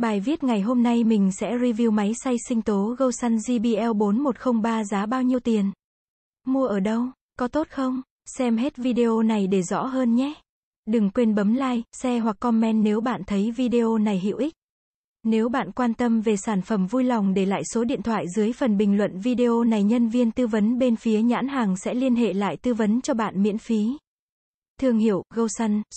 Bài viết ngày hôm nay mình sẽ review máy xay sinh tố Gosun JBL 4103 giá bao nhiêu tiền? Mua ở đâu? Có tốt không? Xem hết video này để rõ hơn nhé. Đừng quên bấm like, share hoặc comment nếu bạn thấy video này hữu ích. Nếu bạn quan tâm về sản phẩm vui lòng để lại số điện thoại dưới phần bình luận video này nhân viên tư vấn bên phía nhãn hàng sẽ liên hệ lại tư vấn cho bạn miễn phí. Thương hiệu, gâu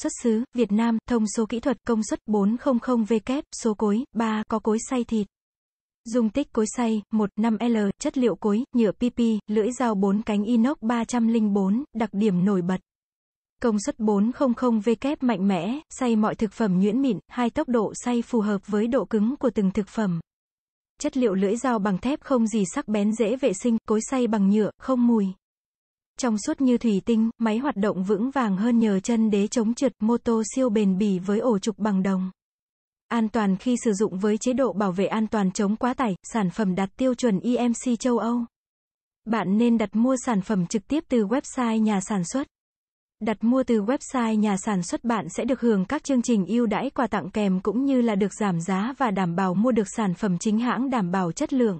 xuất xứ, Việt Nam, thông số kỹ thuật công suất 400W, e số cối, 3, có cối xay thịt. Dung tích cối xay, 1, 5L, chất liệu cối, nhựa PP, lưỡi dao 4 cánh inox 304, đặc điểm nổi bật. Công suất 400W e mạnh mẽ, xay mọi thực phẩm nhuyễn mịn, hai tốc độ xay phù hợp với độ cứng của từng thực phẩm. Chất liệu lưỡi dao bằng thép không gì sắc bén dễ vệ sinh, cối xay bằng nhựa, không mùi trong suốt như thủy tinh, máy hoạt động vững vàng hơn nhờ chân đế chống trượt, mô tô siêu bền bỉ với ổ trục bằng đồng. An toàn khi sử dụng với chế độ bảo vệ an toàn chống quá tải, sản phẩm đạt tiêu chuẩn EMC châu Âu. Bạn nên đặt mua sản phẩm trực tiếp từ website nhà sản xuất. Đặt mua từ website nhà sản xuất bạn sẽ được hưởng các chương trình ưu đãi quà tặng kèm cũng như là được giảm giá và đảm bảo mua được sản phẩm chính hãng đảm bảo chất lượng.